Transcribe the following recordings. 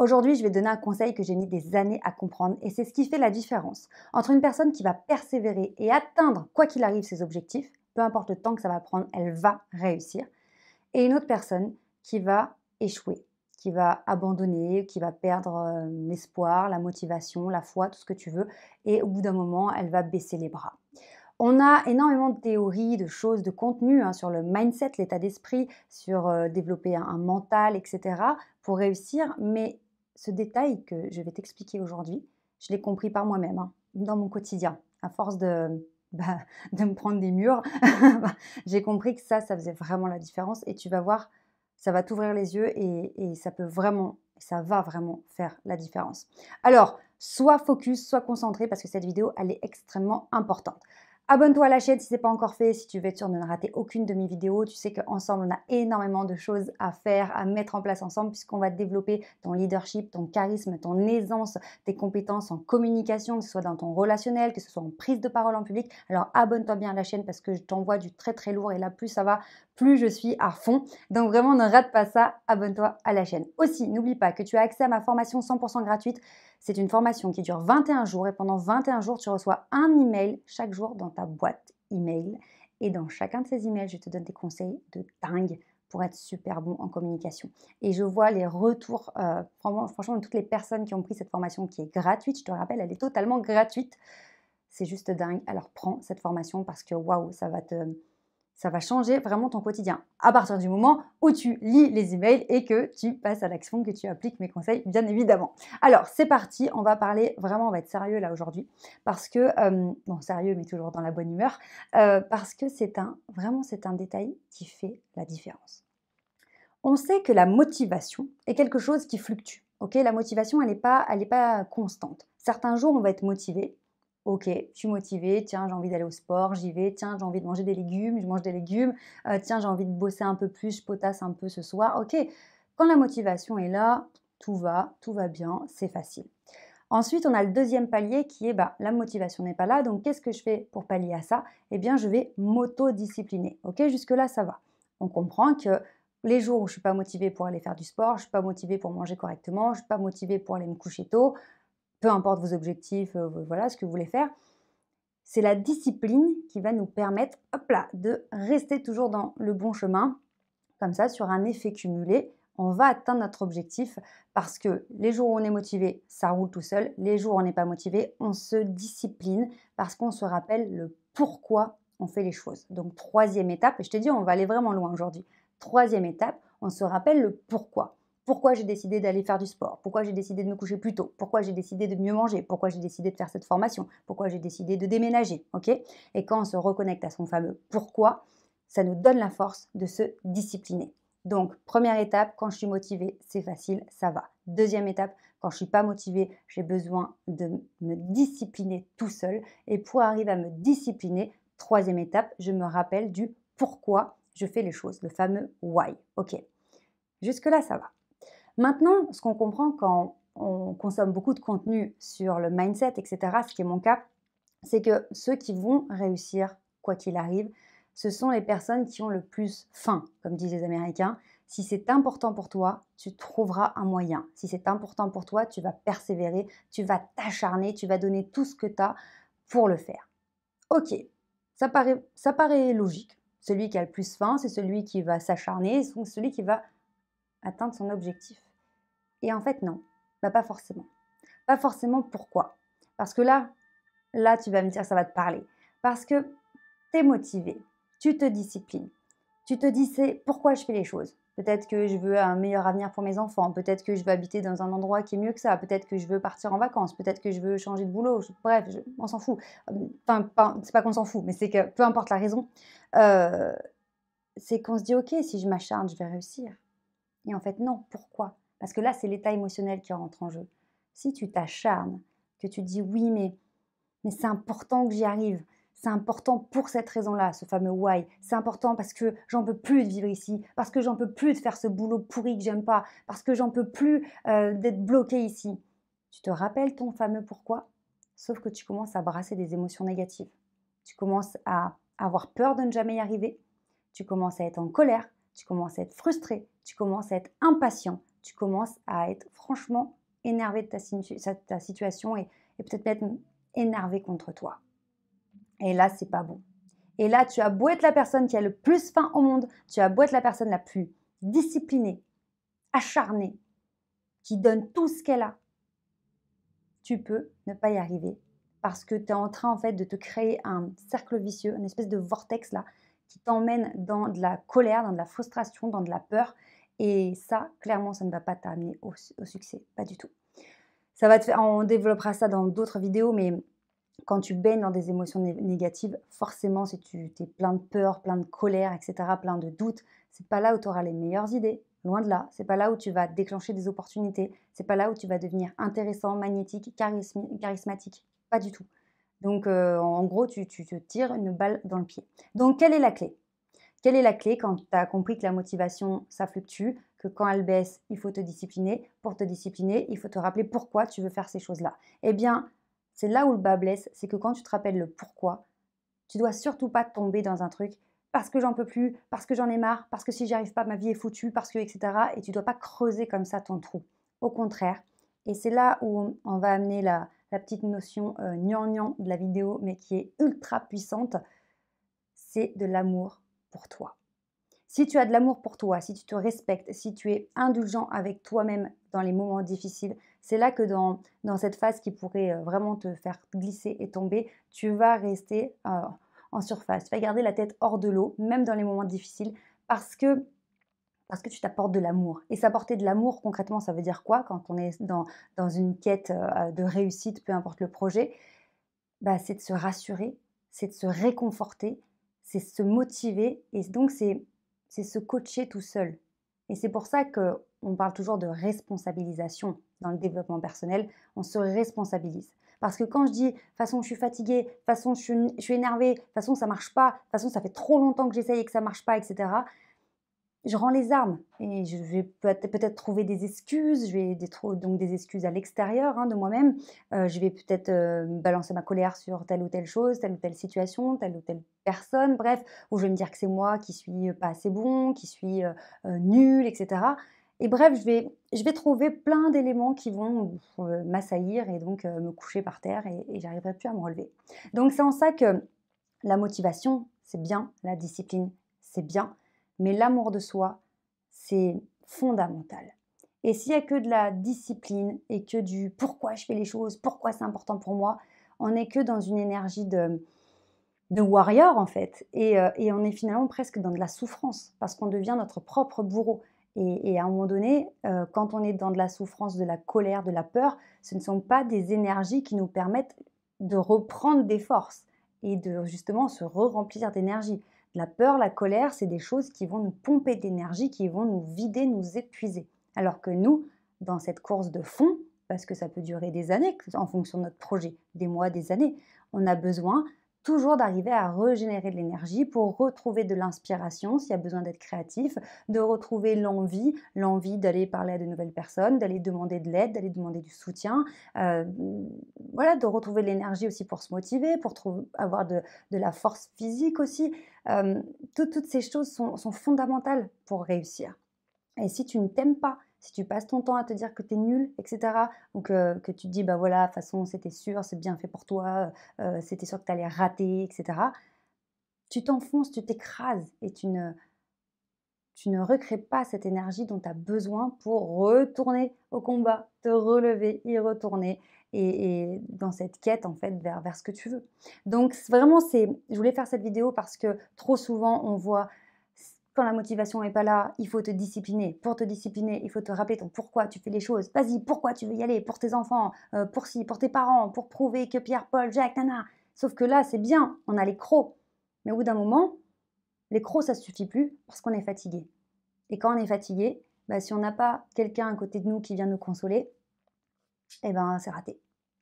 Aujourd'hui, je vais donner un conseil que j'ai mis des années à comprendre et c'est ce qui fait la différence entre une personne qui va persévérer et atteindre, quoi qu'il arrive, ses objectifs, peu importe le temps que ça va prendre, elle va réussir, et une autre personne qui va échouer, qui va abandonner, qui va perdre euh, l'espoir, la motivation, la foi, tout ce que tu veux, et au bout d'un moment, elle va baisser les bras. On a énormément de théories, de choses, de contenus hein, sur le mindset, l'état d'esprit, sur euh, développer un, un mental, etc. pour réussir, mais ce détail que je vais t'expliquer aujourd'hui, je l'ai compris par moi-même, hein, dans mon quotidien, à force de, bah, me prendre des murs. J'ai compris que ça, ça faisait vraiment la différence. Et tu vas voir, ça va t'ouvrir les yeux et, et, ça peut vraiment, ça va vraiment faire la différence. Alors, sois focus, sois concentré parce que cette vidéo, elle est extrêmement importante. Abonne-toi à la chaîne si ce n'est pas encore fait, si tu veux être sûr de ne rater aucune de mes vidéos. Tu sais qu'ensemble, on a énormément de choses à faire, à mettre en place ensemble, puisqu'on va développer ton leadership, ton charisme, ton aisance, tes compétences en communication, que ce soit dans ton relationnel, que ce soit en prise de parole en public. Alors abonne-toi bien à la chaîne parce que je t'envoie du très très lourd et là, plus ça va, plus je suis à fond. Donc vraiment, ne rate pas ça, abonne-toi à la chaîne. Aussi, n'oublie pas que tu as accès à ma formation 100% gratuite. C'est une formation qui dure 21 jours et pendant 21 jours, tu reçois un email chaque jour dans ta boîte email. Et dans chacun de ces emails, je te donne des conseils de dingue pour être super bon en communication. Et je vois les retours, euh, franchement, de toutes les personnes qui ont pris cette formation qui est gratuite. Je te rappelle, elle est totalement gratuite. C'est juste dingue. Alors prends cette formation parce que waouh, ça va te ça va changer vraiment ton quotidien à partir du moment où tu lis les emails et que tu passes à l'action, que tu appliques mes conseils, bien évidemment. Alors, c'est parti, on va parler vraiment, on va être sérieux là aujourd'hui, parce que, euh, bon, sérieux, mais toujours dans la bonne humeur, euh, parce que c'est un, vraiment, c'est un détail qui fait la différence. On sait que la motivation est quelque chose qui fluctue. ok la motivation, elle n'est pas, pas constante. Certains jours, on va être motivé, Ok, je suis motivée, tiens, j'ai envie d'aller au sport, j'y vais, tiens, j'ai envie de manger des légumes, je mange des légumes, euh, tiens, j'ai envie de bosser un peu plus, je potasse un peu ce soir. Ok, quand la motivation est là, tout va, tout va bien, c'est facile. Ensuite, on a le deuxième palier qui est bah, la motivation n'est pas là, donc qu'est-ce que je fais pour pallier à ça Eh bien, je vais m'auto-discipliner. Ok, jusque-là, ça va. On comprend que les jours où je ne suis pas motivée pour aller faire du sport, je ne suis pas motivée pour manger correctement, je ne suis pas motivée pour aller me coucher tôt, peu importe vos objectifs, euh, voilà ce que vous voulez faire, c'est la discipline qui va nous permettre, hop là, de rester toujours dans le bon chemin. Comme ça, sur un effet cumulé, on va atteindre notre objectif parce que les jours où on est motivé, ça roule tout seul. Les jours où on n'est pas motivé, on se discipline parce qu'on se rappelle le pourquoi on fait les choses. Donc troisième étape, et je te dis, on va aller vraiment loin aujourd'hui. Troisième étape, on se rappelle le pourquoi pourquoi j'ai décidé d'aller faire du sport, pourquoi j'ai décidé de me coucher plus tôt, pourquoi j'ai décidé de mieux manger, pourquoi j'ai décidé de faire cette formation, pourquoi j'ai décidé de déménager, ok Et quand on se reconnecte à son fameux pourquoi, ça nous donne la force de se discipliner. Donc, première étape, quand je suis motivée, c'est facile, ça va. Deuxième étape, quand je suis pas motivée, j'ai besoin de me discipliner tout seul. Et pour arriver à me discipliner, troisième étape, je me rappelle du pourquoi je fais les choses, le fameux why. Ok, jusque-là, ça va. Maintenant, ce qu'on comprend quand on consomme beaucoup de contenu sur le mindset, etc., ce qui est mon cas, c'est que ceux qui vont réussir, quoi qu'il arrive, ce sont les personnes qui ont le plus faim, comme disent les Américains. Si c'est important pour toi, tu trouveras un moyen. Si c'est important pour toi, tu vas persévérer, tu vas t'acharner, tu vas donner tout ce que tu as pour le faire. Ok, ça paraît, ça paraît logique. Celui qui a le plus faim, c'est celui qui va s'acharner, c'est celui qui va atteindre son objectif. Et en fait, non. Bah, pas forcément. Pas forcément pourquoi. Parce que là, là, tu vas me dire, ça va te parler. Parce que tu es motivé, tu te disciplines, tu te dis, c'est pourquoi je fais les choses. Peut-être que je veux un meilleur avenir pour mes enfants, peut-être que je veux habiter dans un endroit qui est mieux que ça, peut-être que je veux partir en vacances, peut-être que je veux changer de boulot, bref, on s'en fout. Enfin, c'est pas qu'on s'en fout, mais c'est que peu importe la raison, euh, c'est qu'on se dit, ok, si je m'acharne, je vais réussir. Et en fait, non, pourquoi parce que là, c'est l'état émotionnel qui rentre en jeu. Si tu t'acharnes, que tu te dis oui, mais, mais c'est important que j'y arrive, c'est important pour cette raison-là, ce fameux why. C'est important parce que j'en peux plus de vivre ici, parce que j'en peux plus de faire ce boulot pourri que j'aime pas, parce que j'en peux plus euh, d'être bloqué ici. Tu te rappelles ton fameux pourquoi, sauf que tu commences à brasser des émotions négatives. Tu commences à avoir peur de ne jamais y arriver, tu commences à être en colère, tu commences à être frustré, tu commences à être impatient, tu commences à être franchement énervé de ta, situation et, peut-être même énervé contre toi. Et là, c'est pas bon. Et là, tu as beau être la personne qui a le plus faim au monde, tu as beau être la personne la plus disciplinée, acharnée, qui donne tout ce qu'elle a, tu peux ne pas y arriver parce que tu es en train en fait de te créer un cercle vicieux, une espèce de vortex là qui t'emmène dans de la colère, dans de la frustration, dans de la peur et ça, clairement, ça ne va pas t'amener au, succès, pas du tout. Ça va te faire, on développera ça dans d'autres vidéos, mais quand tu baignes dans des émotions négatives, forcément, si tu es plein de peur, plein de colère, etc., plein de doutes, c'est pas là où tu auras les meilleures idées, loin de là. C'est pas là où tu vas déclencher des opportunités, c'est pas là où tu vas devenir intéressant, magnétique, charismatique, pas du tout. Donc, euh, en gros, tu te tires une balle dans le pied. Donc, quelle est la clé quelle est la clé quand tu as compris que la motivation, ça fluctue, que quand elle baisse, il faut te discipliner. Pour te discipliner, il faut te rappeler pourquoi tu veux faire ces choses-là. Eh bien, c'est là où le bas blesse, c'est que quand tu te rappelles le pourquoi, tu dois surtout pas tomber dans un truc parce que j'en peux plus, parce que j'en ai marre, parce que si j'y arrive pas, ma vie est foutue, parce que etc. Et tu dois pas creuser comme ça ton trou. Au contraire, et c'est là où on va amener la, petite notion euh, de la vidéo, mais qui est ultra puissante, c'est de l'amour pour toi. Si tu as de l'amour pour toi, si tu te respectes, si tu es indulgent avec toi-même dans les moments difficiles, c'est là que dans, cette phase qui pourrait euh, vraiment te faire glisser et tomber, tu vas rester euh, en surface. Tu vas garder la tête hors de l'eau, même dans les moments difficiles, parce que parce que tu t'apportes de l'amour. Et s'apporter de l'amour, concrètement, ça veut dire quoi Quand on est dans, une quête euh, de réussite, peu importe le projet, bah, c'est de se rassurer, c'est de se réconforter, c'est se motiver et donc c'est se coacher tout seul. Et c'est pour ça qu'on parle toujours de responsabilisation dans le développement personnel, on se responsabilise. Parce que quand je dis, façon, je suis fatiguée, façon, je suis, je énervée, façon, ça marche pas, façon, ça fait trop longtemps que j'essaye et que ça marche pas, etc., je rends les armes et je vais peut-être trouver des excuses, je vais des, donc des excuses à l'extérieur hein, de moi-même, euh, je vais peut-être euh, balancer ma colère sur telle ou telle chose, telle ou telle situation, telle ou telle personne, bref, ou je vais me dire que c'est moi qui suis euh, pas assez bon, qui suis nul, etc. Et bref, je vais, je vais trouver plein d'éléments qui vont m'assaillir et donc me coucher par terre et, et j'arriverai plus à me relever. Donc c'est en ça que la motivation, c'est bien, la discipline, c'est bien, mais l'amour de soi, c'est fondamental. Et s'il n'y a que de la discipline et que du pourquoi je fais les choses, pourquoi c'est important pour moi, on n'est que dans une énergie de, de warrior en fait. Et, euh, on est finalement presque dans de la souffrance parce qu'on devient notre propre bourreau. Et, à un moment donné, euh, quand on est dans de la souffrance, de la colère, de la peur, ce ne sont pas des énergies qui nous permettent de reprendre des forces et de justement se remplir d'énergie. La peur, la colère, c'est des choses qui vont nous pomper d'énergie, qui vont nous vider, nous épuiser. Alors que nous, dans cette course de fond, parce que ça peut durer des années en fonction de notre projet, des mois, des années, on a besoin toujours d'arriver à régénérer de l'énergie pour retrouver de l'inspiration s'il y a besoin d'être créatif, de retrouver l'envie, l'envie d'aller parler à de nouvelles personnes, d'aller demander de l'aide, d'aller demander du soutien, euh, voilà, de retrouver de l'énergie aussi pour se motiver, pour avoir de, de la force physique aussi. Euh, toutes ces choses sont, fondamentales pour réussir. Et si tu ne t'aimes pas, si tu passes ton temps à te dire que tu es nul, etc., ou que, tu te dis, bah voilà, de toute façon, c'était sûr, c'est bien fait pour toi, euh, euh, c'était sûr que tu allais rater, etc., tu t'enfonces, tu t'écrases et tu ne recrées pas cette énergie dont tu as besoin pour retourner au combat, te relever, y retourner et, dans cette quête en fait vers, ce que tu veux. Donc vraiment, c'est, je voulais faire cette vidéo parce que trop souvent on voit quand la motivation n'est pas là, il faut te discipliner. Pour te discipliner, il faut te rappeler ton pourquoi tu fais les choses. Vas-y, pourquoi tu veux y aller Pour tes enfants, euh, pour si, pour tes parents, pour prouver que Pierre, Paul, Jacques, nana. Sauf que là, c'est bien, on a les crocs. Mais au bout d'un moment, les crocs, ça ne suffit plus parce qu'on est fatigué. Et quand on est fatigué, bah, si on n'a pas quelqu'un à côté de nous qui vient nous consoler, et eh ben c'est raté.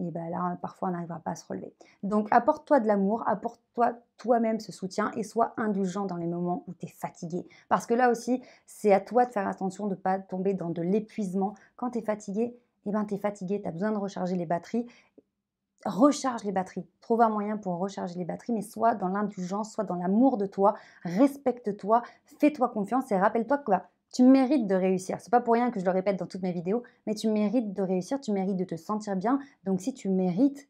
Et ben là, parfois, on n'arrivera pas à se relever. Donc, apporte-toi de l'amour, apporte-toi toi-même ce soutien et sois indulgent dans les moments où tu es fatigué. Parce que là aussi, c'est à toi de faire attention de ne pas tomber dans de l'épuisement. Quand tu es fatigué, et eh ben tu es fatigué, tu as besoin de recharger les batteries recharge les batteries. Trouve un moyen pour recharger les batteries, mais soit dans l'indulgence, soit dans l'amour de toi, respecte-toi, fais-toi confiance et rappelle-toi que bah, tu mérites de réussir. C'est pas pour rien que je le répète dans toutes mes vidéos, mais tu mérites de réussir, tu mérites de te sentir bien. Donc si tu mérites,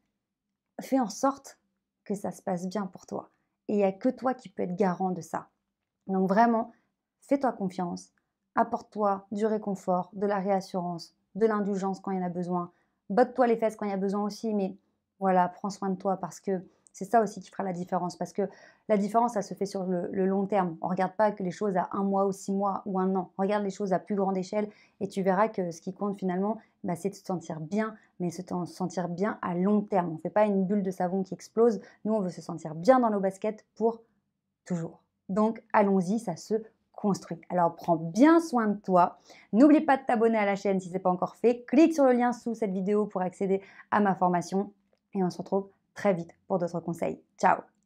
fais en sorte que ça se passe bien pour toi. Et il n'y a que toi qui peux être garant de ça. Donc vraiment, fais-toi confiance, apporte-toi du réconfort, de la réassurance, de l'indulgence quand il y en a besoin. Botte-toi les fesses quand il y a besoin aussi, mais voilà, prends soin de toi parce que c'est ça aussi qui fera la différence parce que la différence, ça se fait sur le, long terme. On ne regarde pas que les choses à un mois ou six mois ou un an. On regarde les choses à plus grande échelle et tu verras que ce qui compte finalement, bah, c'est de se sentir bien, mais se sentir bien à long terme. On ne fait pas une bulle de savon qui explose. Nous, on veut se sentir bien dans nos baskets pour toujours. Donc, allons-y, ça se construit. Alors prends bien soin de toi. N'oublie pas de t'abonner à la chaîne si ce n'est pas encore fait. Clique sur le lien sous cette vidéo pour accéder à ma formation. Et on se retrouve très vite pour d'autres conseils. Ciao